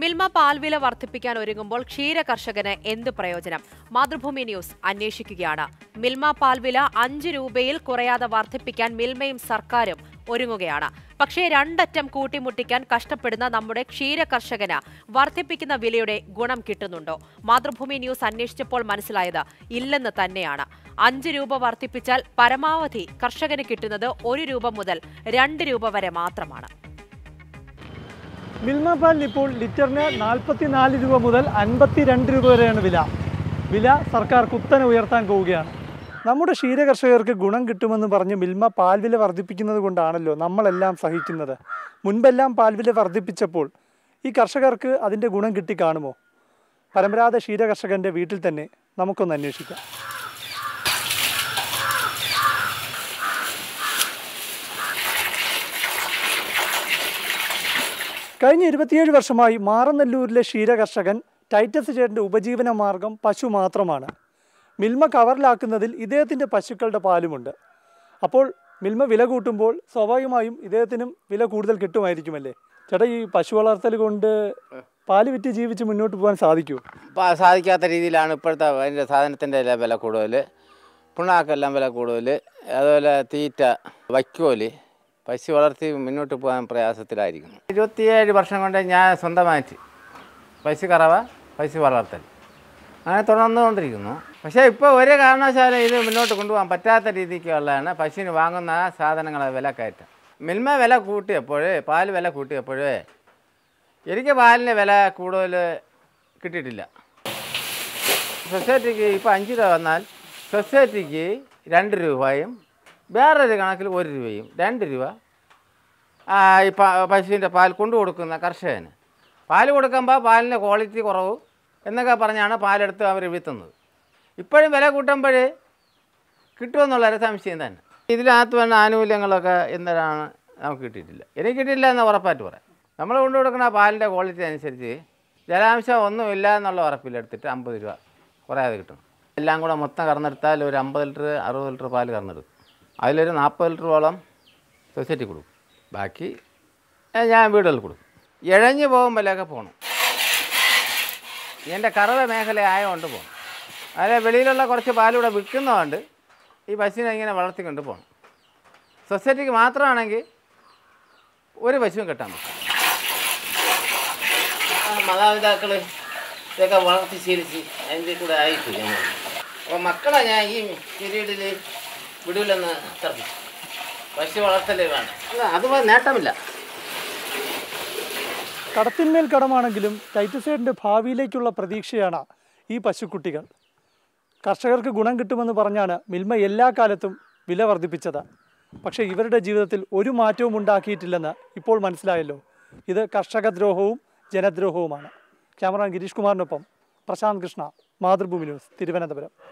മിൽമ പാൽവില വർദ്ധിപ്പിക്കാൻ ഒരുങ്ങുമ്പോൾ ക്ഷീര കർഷകന് എന്ത് പ്രയോജനം മാതൃഭൂമി ന്യൂസ് അന്വേഷിക്കുകയാണ് മിൽമ പാൽവില അഞ്ച് രൂപയിൽ കുറയാതെ വർദ്ധിപ്പിക്കാൻ മിൽമയും സർക്കാരും ഒരുങ്ങുകയാണ് പക്ഷേ രണ്ടറ്റം കൂട്ടിമുട്ടിക്കാൻ കഷ്ടപ്പെടുന്ന നമ്മുടെ ക്ഷീര കർഷകന് വർദ്ധിപ്പിക്കുന്ന വിലയുടെ ഗുണം കിട്ടുന്നുണ്ടോ മാതൃഭൂമി ന്യൂസ് അന്വേഷിച്ചപ്പോൾ മനസ്സിലായത് ഇല്ലെന്ന് തന്നെയാണ് അഞ്ച് രൂപ വർദ്ധിപ്പിച്ചാൽ പരമാവധി കർഷകന് കിട്ടുന്നത് ഒരു രൂപ മുതൽ രണ്ട് രൂപ വരെ മാത്രമാണ് മിൽമ പാൽ ഇപ്പോൾ ലിറ്ററിന് നാൽപ്പത്തിനാല് രൂപ മുതൽ അൻപത്തിരണ്ട് രൂപ വരെയാണ് വില വില സർക്കാർ കുത്തനെ ഉയർത്താൻ പോവുകയാണ് നമ്മുടെ ക്ഷീരകർഷകർക്ക് ഗുണം കിട്ടുമെന്ന് പറഞ്ഞ് മിൽമ പാൽ വില വർദ്ധിപ്പിക്കുന്നത് കൊണ്ടാണല്ലോ നമ്മളെല്ലാം സഹിക്കുന്നത് മുൻപെല്ലാം വില വർദ്ധിപ്പിച്ചപ്പോൾ ഈ കർഷകർക്ക് അതിൻ്റെ ഗുണം കിട്ടി കാണുമോ പരമ്പരാഗത ക്ഷീരകർഷകൻ്റെ വീട്ടിൽ തന്നെ നമുക്കൊന്ന് അന്വേഷിക്കാം കഴിഞ്ഞ ഇരുപത്തിയേഴ് വർഷമായി മാറനല്ലൂരിലെ ക്ഷീരകർഷകൻ ടൈറ്റസ് ചേട്ടൻ്റെ ഉപജീവന മാർഗം പശു മാത്രമാണ് മിൽമ കവറിലാക്കുന്നതിൽ ഇദ്ദേഹത്തിൻ്റെ പശുക്കളുടെ പാലുമുണ്ട് അപ്പോൾ മിൽമ വില കൂട്ടുമ്പോൾ സ്വാഭാവികമായും ഇദ്ദേഹത്തിനും വില കൂടുതൽ കിട്ടുമായിരിക്കുമല്ലേ ചേട്ടാ ഈ പശു വളർത്തൽ കൊണ്ട് പാല് വിറ്റ് ജീവിച്ച് മുന്നോട്ട് പോകാൻ സാധിക്കൂ സാധിക്കാത്ത രീതിയിലാണ് ഇപ്പോഴത്തെ അതിൻ്റെ സാധനത്തിൻ്റെ വില കൂടുതൽ പുണ്ണാക്കെല്ലാം വില കൂടുതൽ അതുപോലെ തീറ്റ വൈക്കോല് പശു വളർത്തി മുന്നോട്ട് പോകാൻ പ്രയാസത്തിലായിരിക്കും ഇരുപത്തിയേഴ് വർഷം കൊണ്ട് ഞാൻ സ്വന്തമായിട്ട് പശു കറവ പശു വളർത്തൽ അങ്ങനെ തുടർന്നുകൊണ്ടിരിക്കുന്നു പക്ഷേ ഇപ്പോൾ ഒരു കാരണവശാലും ഇത് മുന്നോട്ട് കൊണ്ടുപോകാൻ പറ്റാത്ത രീതിക്കുള്ളതാണ് പശുവിന് വാങ്ങുന്ന സാധനങ്ങളെ വില കയറ്റം മിൽമ വില കൂട്ടിയപ്പോഴേ പാൽ വില കൂട്ടിയപ്പോഴേ എനിക്ക് പാലിന് വില കൂടുതൽ കിട്ടിയിട്ടില്ല സൊസൈറ്റിക്ക് ഇപ്പോൾ അഞ്ച് രൂപ വന്നാൽ സൊസൈറ്റിക്ക് രണ്ട് രൂപയും വേറൊരു കണക്കിൽ ഒരു രൂപയും രണ്ട് രൂപ ഈ പശുവിൻ്റെ പാൽ കൊണ്ടു കൊടുക്കുന്ന കർഷകന് പാൽ കൊടുക്കുമ്പോൾ പാലിൻ്റെ ക്വാളിറ്റി കുറവ് എന്നൊക്കെ പറഞ്ഞാണ് പാലെടുത്ത് അവർ വിത്തുന്നത് ഇപ്പോഴും വില കൂട്ടുമ്പോൾ കിട്ടുമെന്നുള്ളൊരു സംശയം തന്നെ ഇതിനകത്ത് വന്ന ആനുകൂല്യങ്ങളൊക്കെ എന്തിനാണ് നമുക്ക് കിട്ടിയിട്ടില്ല എനിക്ക് കിട്ടിയില്ല എന്ന് ഉറപ്പായിട്ട് പറയാം നമ്മൾ കൊണ്ടു കൊടുക്കുന്ന പാലിൻ്റെ ക്വാളിറ്റി അനുസരിച്ച് ജലാംശം ഒന്നുമില്ല എന്നുള്ള എടുത്തിട്ട് അമ്പത് രൂപ കുറയാതെ കിട്ടും എല്ലാം കൂടെ മൊത്തം കറന്നെടുത്താൽ ഒരു അമ്പത് ലിറ്റർ അറുപത് ലിറ്റർ പാൽ കറന്നെടുക്കും അതിലൊരു നാൽപ്പത് ലിറ്ററോളം സൊസൈറ്റി കൊടുക്കും ബാക്കി ഞാൻ വീടുകളിൽ കൊടുക്കും ഇഴഞ്ഞു പോകുമ്പോഴൊക്കെ പോകണം എൻ്റെ കറവ മേഖല ആയതുകൊണ്ട് പോകണം അതിൽ വെളിയിലുള്ള കുറച്ച് പാലൂടെ വിൽക്കുന്നതുകൊണ്ട് ഈ പശുവിനെ ഇങ്ങനെ വളർത്തിക്കൊണ്ട് പോകണം സൊസൈറ്റിക്ക് മാത്രമാണെങ്കിൽ ഒരു പശുവും കെട്ടാൻ പറ്റും മാതാപിതാക്കൾ ഇതൊക്കെ വളർത്തി ശീലിച്ച് അതിൻ്റെ കൂടെ ആയിട്ടില്ല അപ്പോൾ മക്കളെ ഞാൻ ഈ പീരീഡിൽ വിടൂലെന്ന് തർക്കം പശു വളർത്തലേ വേണം അത് നേട്ടമില്ല കടത്തിന്മേൽ കടമാണെങ്കിലും ടൈറ്റസൈഡിൻ്റെ ഭാവിയിലേക്കുള്ള പ്രതീക്ഷയാണ് ഈ പശുക്കുട്ടികൾ കർഷകർക്ക് ഗുണം കിട്ടുമെന്ന് പറഞ്ഞാണ് മിൽമ എല്ലാ കാലത്തും വില വർദ്ധിപ്പിച്ചത് പക്ഷേ ഇവരുടെ ജീവിതത്തിൽ ഒരു മാറ്റവും ഉണ്ടാക്കിയിട്ടില്ലെന്ന് ഇപ്പോൾ മനസ്സിലായല്ലോ ഇത് കർഷകദ്രോഹവും ജനദ്രോഹവുമാണ് ക്യാമറ ഗിരീഷ് കുമാറിനൊപ്പം പ്രശാന്ത് കൃഷ്ണ മാതൃഭൂമി ന്യൂസ് തിരുവനന്തപുരം